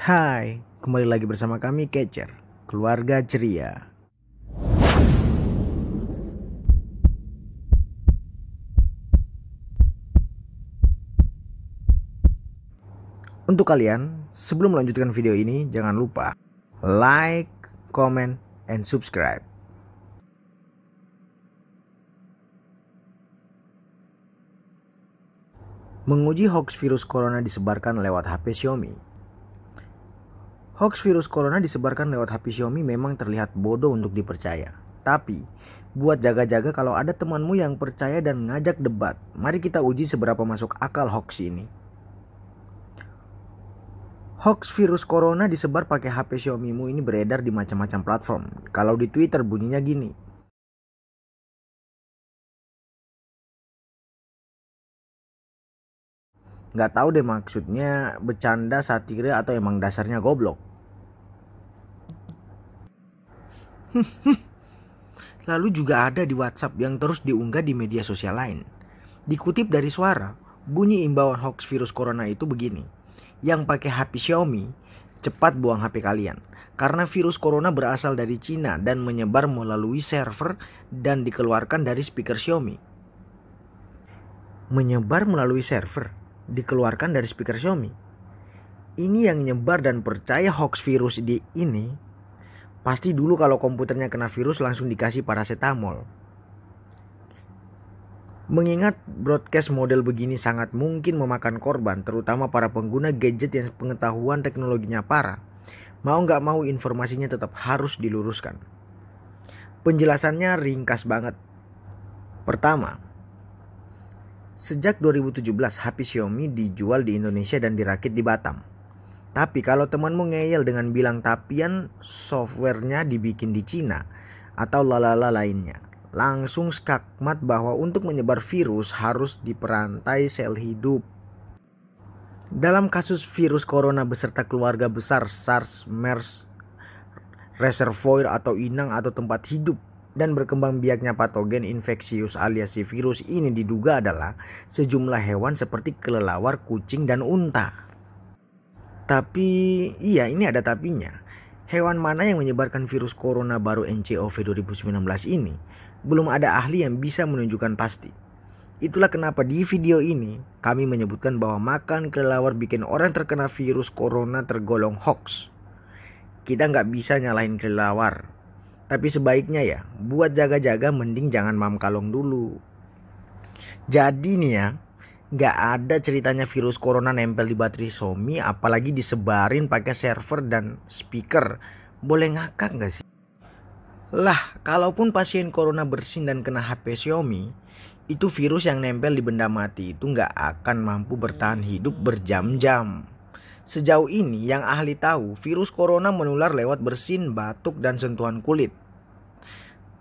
Hai, kembali lagi bersama kami Catcher, keluarga ceria. Untuk kalian, sebelum melanjutkan video ini, jangan lupa like, comment, and subscribe. Menguji hoax virus corona disebarkan lewat HP Xiaomi Hoax virus corona disebarkan lewat HP Xiaomi memang terlihat bodoh untuk dipercaya. Tapi, buat jaga-jaga kalau ada temanmu yang percaya dan ngajak debat. Mari kita uji seberapa masuk akal hoax ini. Hoax virus corona disebar pakai HP Xiaomi mu ini beredar di macam-macam platform. Kalau di Twitter bunyinya gini. Gak tau deh maksudnya bercanda, satire atau emang dasarnya goblok. Lalu juga ada di WhatsApp yang terus diunggah di media sosial lain. Dikutip dari suara, bunyi imbauan hoax virus corona itu begini. Yang pakai HP Xiaomi, cepat buang HP kalian. Karena virus corona berasal dari Cina dan menyebar melalui server dan dikeluarkan dari speaker Xiaomi. Menyebar melalui server, dikeluarkan dari speaker Xiaomi. Ini yang nyebar dan percaya hoax virus di ini Pasti dulu kalau komputernya kena virus langsung dikasih paracetamol. Mengingat broadcast model begini sangat mungkin memakan korban, terutama para pengguna gadget yang pengetahuan teknologinya parah, mau nggak mau informasinya tetap harus diluruskan. Penjelasannya ringkas banget. Pertama, sejak 2017 HP Xiaomi dijual di Indonesia dan dirakit di Batam. Tapi kalau temanmu ngeyel dengan bilang tapian softwarenya dibikin di Cina atau lalala lainnya. Langsung skakmat bahwa untuk menyebar virus harus diperantai sel hidup. Dalam kasus virus corona beserta keluarga besar SARS, MERS, reservoir atau inang atau tempat hidup dan berkembang biaknya patogen infeksius alias virus ini diduga adalah sejumlah hewan seperti kelelawar, kucing, dan unta. Tapi iya ini ada tapinya. Hewan mana yang menyebarkan virus corona baru NCOV 2019 ini? Belum ada ahli yang bisa menunjukkan pasti. Itulah kenapa di video ini kami menyebutkan bahwa makan kelelawar bikin orang terkena virus corona tergolong hoax. Kita nggak bisa nyalahin kelelawar. Tapi sebaiknya ya, buat jaga-jaga mending jangan mam kalong dulu. Jadi nih ya, nggak ada ceritanya virus corona nempel di baterai Xiaomi apalagi disebarin pakai server dan speaker. Boleh ngakak nggak sih? Lah, kalaupun pasien corona bersin dan kena HP Xiaomi, itu virus yang nempel di benda mati itu nggak akan mampu bertahan hidup berjam-jam. Sejauh ini yang ahli tahu virus corona menular lewat bersin, batuk, dan sentuhan kulit.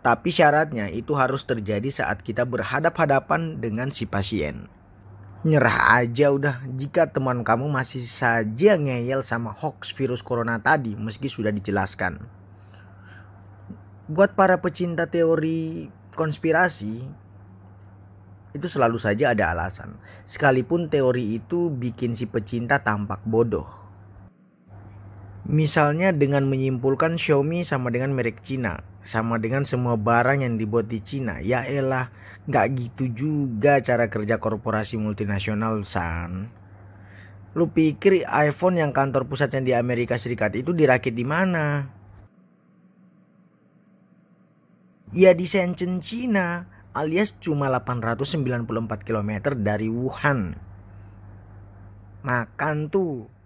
Tapi syaratnya itu harus terjadi saat kita berhadap-hadapan dengan si pasien. Nyerah aja udah jika teman kamu masih saja ngeyel sama hoax virus corona tadi meski sudah dijelaskan. Buat para pecinta teori konspirasi, itu selalu saja ada alasan. Sekalipun teori itu bikin si pecinta tampak bodoh. Misalnya dengan menyimpulkan Xiaomi sama dengan merek Cina, sama dengan semua barang yang dibuat di Cina. Ya elah, nggak gitu juga cara kerja korporasi multinasional, San. Lu pikir iPhone yang kantor pusatnya di Amerika Serikat itu dirakit di mana? Ya di Shenzhen, Cina, alias cuma 894 km dari Wuhan. Makan tuh.